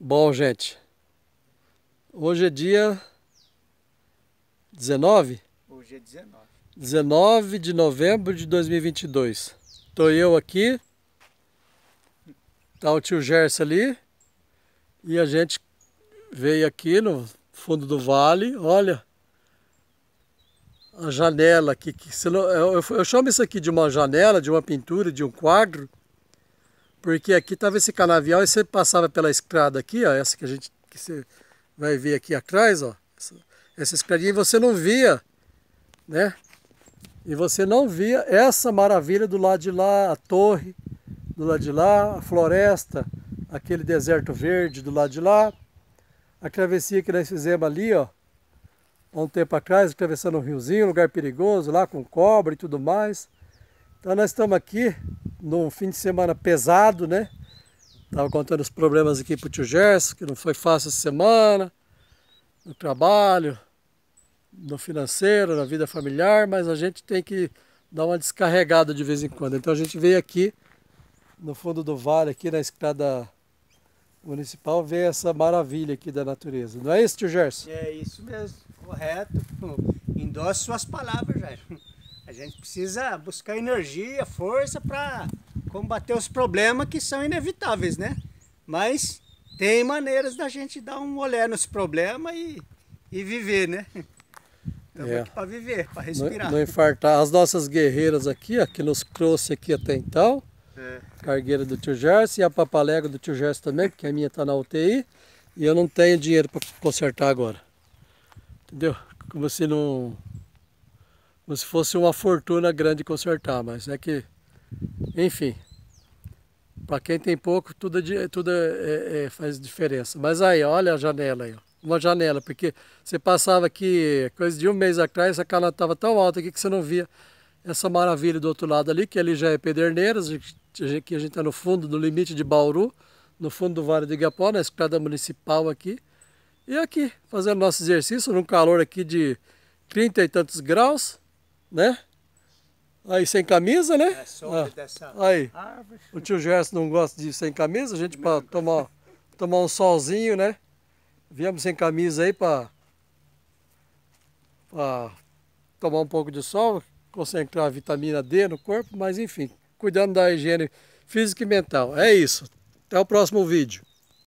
Bom, gente, hoje é dia 19? Hoje é 19. 19 de novembro de 2022. Tô eu aqui, tá o tio Gerson ali, e a gente veio aqui no fundo do vale, olha a janela aqui, que não, eu, eu chamo isso aqui de uma janela, de uma pintura, de um quadro, porque aqui estava esse canavial e você passava pela estrada aqui, ó, essa que a gente que você vai ver aqui atrás, ó, essa, essa escadinha e você não via, né? E você não via essa maravilha do lado de lá, a torre do lado de lá, a floresta, aquele deserto verde do lado de lá, a travessia que nós fizemos ali, ó, há um tempo atrás, atravessando um riozinho, um lugar perigoso, lá com cobra e tudo mais. Então nós estamos aqui num fim de semana pesado, né? Tava contando os problemas aqui pro tio Gerson, que não foi fácil essa semana, no trabalho, no financeiro, na vida familiar, mas a gente tem que dar uma descarregada de vez em quando. Então a gente veio aqui no fundo do vale, aqui na escada municipal, ver essa maravilha aqui da natureza. Não é isso, tio Gerson? É isso mesmo, correto. Endosso suas palavras, Jair gente precisa buscar energia, força para combater os problemas que são inevitáveis, né? Mas tem maneiras da gente dar um olhar nos problemas e, e viver, né? Estamos é. aqui para viver, para respirar. Não, não, infartar. As nossas guerreiras aqui, ó, que nos trouxe aqui até então, é. cargueira do tio Gerson e a papalega do tio Gerson também, porque a minha está na UTI e eu não tenho dinheiro para consertar agora. Entendeu? Como se não como se fosse uma fortuna grande consertar, mas é que, enfim, para quem tem pouco, tudo, é tudo é, é, é, faz diferença. Mas aí, olha a janela aí, ó. uma janela, porque você passava aqui, coisa de um mês atrás, essa cana estava tão alta aqui que você não via essa maravilha do outro lado ali, que ali já é Pederneiras, que a gente está no fundo do limite de Bauru, no fundo do Vale do Igapó, na escada municipal aqui. E aqui, fazendo nosso exercício num calor aqui de 30 e tantos graus né? Aí sem camisa, né? É ah, dessa aí. Árvore. O tio Gerson não gosta de ir sem camisa, a gente para tomar, tomar um solzinho, né? Viemos sem camisa aí para tomar um pouco de sol, concentrar a vitamina D no corpo, mas enfim, cuidando da higiene física e mental. É isso. Até o próximo vídeo.